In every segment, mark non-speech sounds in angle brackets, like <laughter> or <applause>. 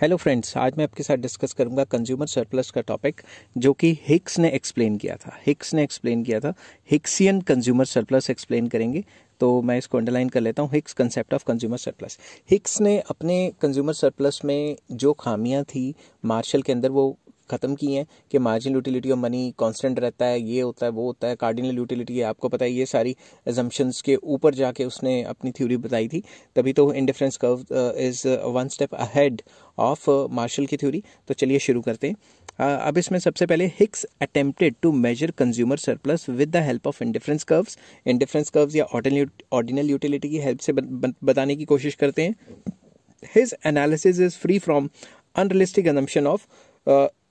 hello friends आज मैं आपके साथ डिस्कस करूंगा कंज्यूमर सरप्लस का टॉपिक जो कि हिक्स ने एक्सप्लेन किया था हिक्स ने एक्सप्लेन किया था हिक्सियन कंज्यूमर सरप्लस एक्सप्लेन करेंगे तो मैं इसको अंडरलाइन कर लेता हूँ Hicks concept of consumer surplus Hicks ने अपने कंज्यूमर सरप्लस में जो खामियाँ थी मार्शल के अंदर वो ख़त्म की हैं कि marginal utility of money constant रहता है ये होता है वो होता है कार्डिनल यूटिलिटी आपको पता है ये सारी एजम्पन्स के ऊपर जाके उसने अपनी थ्योरी बताई थी तभी तो indifference curve is one step ahead of Marshall की थ्योरी तो चलिए शुरू करते हैं uh, अब इसमें सबसे पहले Hicks attempted to measure consumer surplus with the help of indifference curves indifference curves या ऑर्डिनल यूटिलिटी की हेल्प से बताने की कोशिश करते हैं his analysis is free from unrealistic assumption of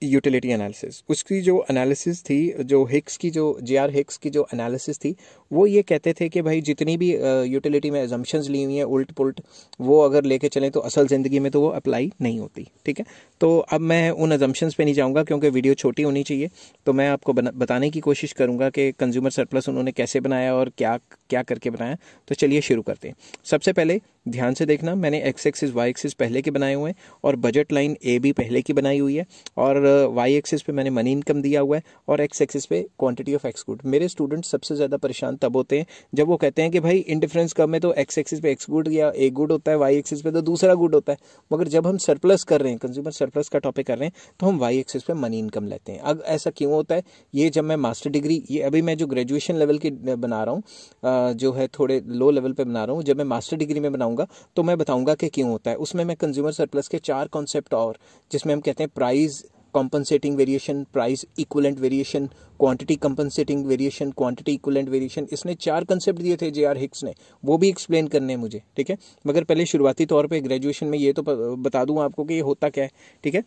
utility analysis उसकी जो एनालिसिस थी जो हिक्स की जो जे आर हिक्स की जो एनालिसिस थी वो ये कहते थे कि भाई जितनी भी यूटिलिटी में एजम्पन्स ली हुई हैं उल्ट पुलट वो अगर लेके चलें तो असल ज़िंदगी में तो वो अप्लाई नहीं होती ठीक है तो अब मैं उन एजम्पन्स पे नहीं जाऊँगा क्योंकि वीडियो छोटी होनी चाहिए तो मैं आपको बताने की कोशिश करूँगा कि कंज्यूमर सरप्लस उन्होंने कैसे बनाया और क्या क्या करके बनाया तो चलिए शुरू करते हैं सबसे पहले ध्यान से देखना मैंने एक्स एक्सिस वाई एक्सिस पहले के बनाए हुए हैं और बजट लाइन ए भी पहले की बनाई हुई है और वाई uh, एक्सिस पे मैंने मनी इनकम दिया हुआ है और एक्स एक्सिस पे क्वांटिटी ऑफ एक्स गुड मेरे स्टूडेंट सबसे ज़्यादा परेशान तब होते हैं जब वो कहते हैं कि भाई डिफ्रेंस कम है तो एक्स एक्सिस पे एक्स गुड या ए गुड होता है वाई एक्सिस पे तो दूसरा गुड होता है मगर जब हम सरप्लस कर रहे हैं कंज्यूमर सरप्लस का टॉपिक कर रहे हैं तो हम वाई एक्सिस पे मनी इनकम लेते हैं अब ऐसा क्यों होता है ये जब मैं मास्टर डिग्री ये अभी मैं जो ग्रेजुएशन लेवल की uh, बना रहा हूँ uh, जो है थोड़े लो लेवल पर बना रहा हूँ जब मैं मास्टर डिग्री में बनाऊँगा बताऊंगा तो मैं बताऊंगा कि क्यों होता है उसमें मैं कंज्यूमर सरप्लस के चार कॉन्सेप्ट और जिसमें हम कहते हैं price compensating variation price equivalent variation quantity compensating variation quantity equivalent variation इसने चार कंसेप्ट दिए थे जे आर हिक्स ने वो भी एक्सप्लेन करने हैं मुझे ठीक है मगर पहले शुरुआती तौर पे ग्रेजुएशन में ये तो बता दूँ आपको कि ये होता क्या है ठीक है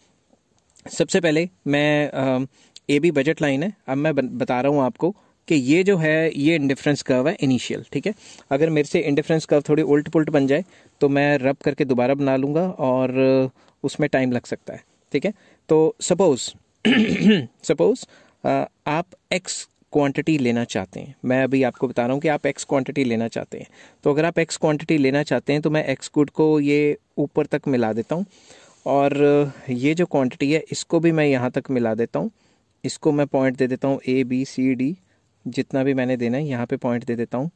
सबसे पहले मैं ए बी बजट लाइन है अब मैं बता रहा हूँ आपको कि ये जो है ये इंडिफरेंस कर्व है इनिशियल ठीक है अगर मेरे से इंडिफरेंस कर्व थोड़ी उल्ट पुलट बन जाए तो मैं रब करके दोबारा बना लूँगा और उसमें टाइम लग सकता है ठीक है तो सपोज़ सपोज़ <coughs> आप एक्स क्वांटिटी लेना चाहते हैं मैं अभी आपको बता रहा हूँ कि आप एक्स क्वांटिटी लेना चाहते हैं तो अगर आप एक्स क्वांटिटी लेना चाहते हैं तो मैं एक्स गुड को ये ऊपर तक मिला देता हूँ और ये जो क्वांटिटी है इसको भी मैं यहाँ तक मिला देता हूँ इसको मैं पॉइंट दे देता हूँ ए बी सी डी जितना भी मैंने देना है यहाँ पे पॉइंट दे देता हूँ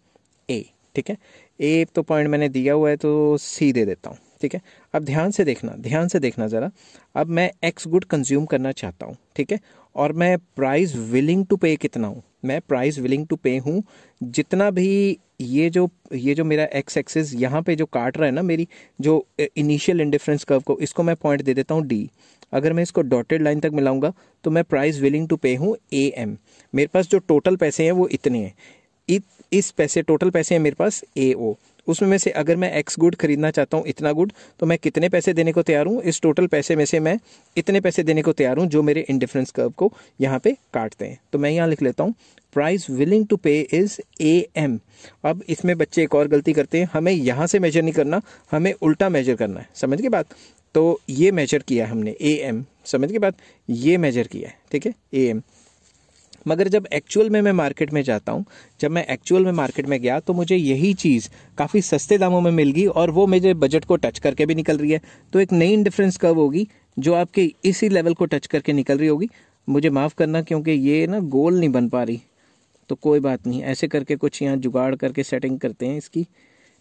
ए ठीक है ए तो पॉइंट मैंने दिया हुआ है तो सी दे देता हूँ ठीक है अब ध्यान से देखना ध्यान से देखना ज़रा अब मैं एक्स गुड कंज्यूम करना चाहता हूँ ठीक है और मैं प्राइस विलिंग टू पे कितना हूँ मैं प्राइस विलिंग टू पे हूँ जितना भी ये जो ये जो मेरा एक्स एक्सेस यहाँ पे जो काट रहा है ना मेरी जो इनिशियल इंडिफरेंस कर्व को इसको मैं पॉइंट दे देता हूँ डी अगर मैं इसको डॉटेड लाइन तक मिलाऊंगा तो मैं प्राइस विलिंग टू पे हूँ ए एम मेरे पास जो टोटल पैसे हैं वो इतने हैं इस पैसे टोटल पैसे हैं मेरे पास ए ओ उसमें में से अगर मैं एक्स गुड खरीदना चाहता हूँ इतना गुड तो मैं कितने पैसे देने को तैयार हूँ इस टोटल पैसे में से मैं इतने पैसे देने को तैयार हूँ जो मेरे इंडिफरेंस कर्व को यहाँ पे काटते हैं तो मैं यहाँ लिख लेता हूँ price willing to pay is A M अब इसमें बच्चे एक और गलती करते हैं हमें यहाँ से मेजर नहीं करना हमें उल्टा मेजर करना है समझ के बात तो ये मेजर किया हमने ए एम समझ के बात ये मेजर किया है ठीक है ए एम मगर जब एक्चुअल में मैं मार्केट में जाता हूँ जब मैं एक्चुअल में मार्केट में गया तो मुझे यही चीज़ काफ़ी सस्ते दामों में मिल गई और वो मेरे बजट को टच करके भी निकल रही है तो एक नई डिफरेंस कब होगी जो आपके इसी लेवल को टच करके निकल रही होगी मुझे माफ़ करना क्योंकि ये ना गोल नहीं बन पा रही तो कोई बात नहीं ऐसे करके कुछ यहाँ जुगाड़ करके सेटिंग करते हैं इसकी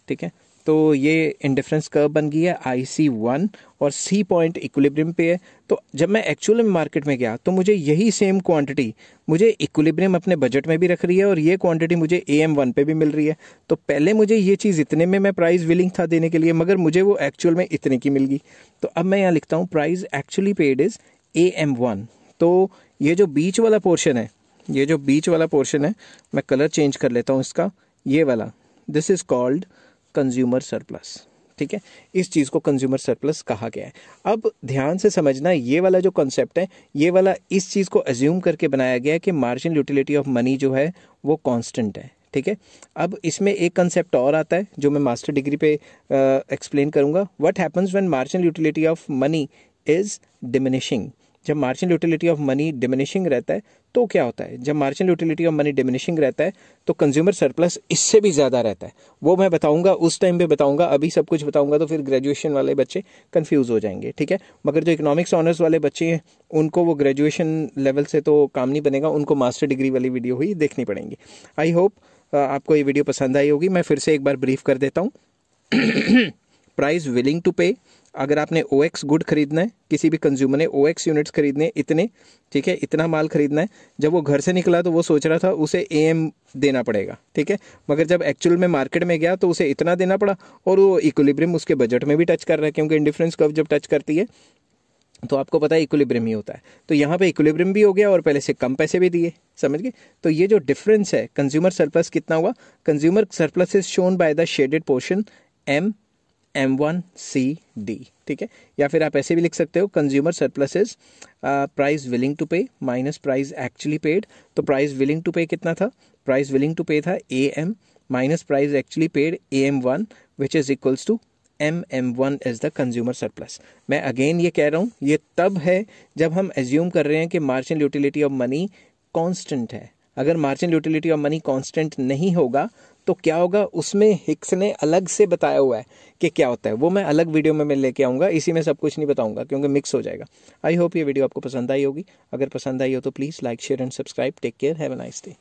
ठीक है तो ये इंडिफरेंस कर्व बन गई है आई सी वन और सी पॉइंट इक्विलिब्रियम पे है तो जब मैं एक्चुअल में मार्केट में गया तो मुझे यही सेम क्वांटिटी मुझे इक्विलिब्रियम अपने बजट में भी रख रही है और ये क्वांटिटी मुझे ए एम वन पे भी मिल रही है तो पहले मुझे ये चीज़ इतने में मैं प्राइस विलिंग था देने के लिए मगर मुझे वो एक्चुअल में इतने की मिल गई तो अब मैं यहाँ लिखता हूँ price actually paid is A M one तो ये जो बीच वाला पोर्शन है ये जो बीच वाला पोर्शन है मैं कलर चेंज कर लेता हूँ इसका ये वाला this is called consumer surplus ठीक है इस चीज़ को कंज्यूमर सरप्लस कहा गया है अब ध्यान से समझना ये वाला जो कॉन्सेप्ट है ये वाला इस चीज़ को एज्यूम करके बनाया गया है कि मार्जिन यूटिलिटी ऑफ मनी जो है वो कांस्टेंट है ठीक है अब इसमें एक कंसेप्ट और आता है जो मैं मास्टर डिग्री पे एक्सप्लेन करूंगा what happens when margin utility of money is diminishing जब margin utility of money diminishing रहता है तो क्या होता है जब margin utility of money diminishing रहता है तो कंज्यूमर सरप्लस इससे भी ज़्यादा रहता है वो मैं बताऊंगा उस टाइम पे बताऊंगा अभी सब कुछ बताऊंगा तो फिर ग्रेजुएशन वाले बच्चे कंफ्यूज हो जाएंगे ठीक है मगर जो इकोनॉमिक्स ऑनर्स वाले बच्चे हैं उनको वो ग्रेजुएशन लेवल से तो काम नहीं बनेगा उनको मास्टर डिग्री वाली वीडियो ही देखनी पड़ेंगी आई होप आपको ये वीडियो पसंद आई होगी मैं फिर से एक बार ब्रीफ कर देता हूँ प्राइज विलिंग टू पे अगर आपने ओ एक्स गुड खरीदना है किसी भी कंज्यूमर ने ओ एक्स यूनिट्स खरीदने इतने ठीक है इतना माल खरीदना है जब वो घर से निकला तो वो सोच रहा था उसे ए एम देना पड़ेगा ठीक है मगर जब एक्चुअल में मार्केट में गया तो उसे इतना देना पड़ा और वो इक्विलिब्रियम उसके बजट में भी टच कर रहा है क्योंकि इंडिफरेंस कब जब टच करती है तो आपको पता है इक्विलिब्रियम ही होता है तो यहाँ पे इक्विलिब्रियम भी हो गया और पहले से कम पैसे भी दिए समझ गए तो ये जो डिफरेंस है कंज्यूमर सरप्लस कितना हुआ consumer surplus is shown by the shaded portion M M one C D ठीक है या फिर आप ऐसे भी लिख सकते हो consumer is price willing to pay minus price actually paid तो प्राइस विलिंग टू पे कितना था प्राइस विलिंग टू पे था A M minus price actually paid A M one which is equals to M M one is the consumer surplus मैं again ये कह रहा हूँ ये तब है जब हम एज्यूम कर रहे हैं कि marginal utility of money constant है अगर margin utility of money constant नहीं होगा तो क्या होगा उसमें हिक्स ने अलग से बताया हुआ है कि क्या होता है वो मैं अलग वीडियो में मैं लेके आऊँगा इसी में सब कुछ नहीं बताऊँगा क्योंकि मिक्स हो जाएगा आई होप ये वीडियो आपको पसंद आई होगी अगर पसंद आई हो तो please like share and subscribe take care have a nice day